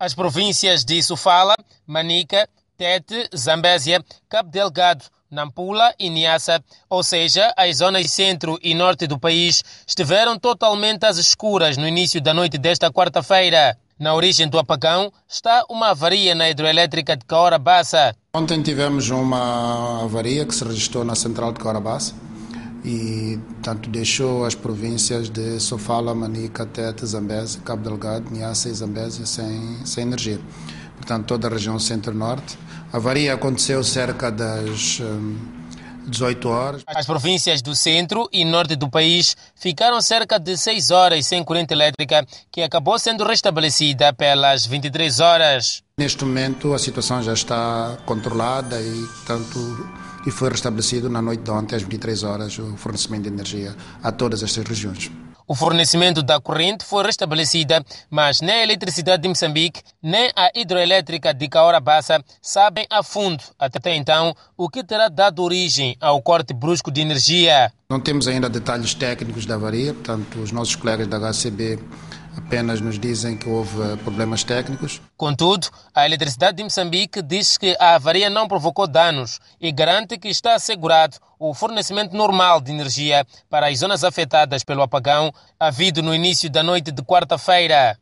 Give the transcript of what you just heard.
As províncias de Sofala, Manica, Tete, Zambésia, Cabo Delgado, Nampula e Niassa, ou seja, as zonas centro e norte do país, estiveram totalmente às escuras no início da noite desta quarta-feira. Na origem do apagão está uma avaria na hidroelétrica de Caorabassa. Ontem tivemos uma avaria que se registrou na central de Caorabassa e tanto deixou as províncias de Sofala, Manica, Tete, Zambese, Cabo Delgado, Niassa e Zambese sem, sem energia. Portanto, toda a região centro-norte. A avaria aconteceu cerca das hum, 18 horas. As províncias do centro e norte do país ficaram cerca de 6 horas sem corrente elétrica, que acabou sendo restabelecida pelas 23 horas. Neste momento, a situação já está controlada e, tanto e foi restabelecido na noite de ontem, às 23 horas, o fornecimento de energia a todas estas regiões. O fornecimento da corrente foi restabelecida, mas nem a eletricidade de Moçambique, nem a hidroelétrica de Caora Bassa sabem a fundo, até então, o que terá dado origem ao corte brusco de energia. Não temos ainda detalhes técnicos da avaria, portanto, os nossos colegas da HCB apenas nos dizem que houve eh, problemas técnicos. Contudo, a Eletricidade de Moçambique diz que a avaria não provocou danos e garante que está assegurado o fornecimento normal de energia para as zonas afetadas pelo apagão havido no início da noite de quarta-feira.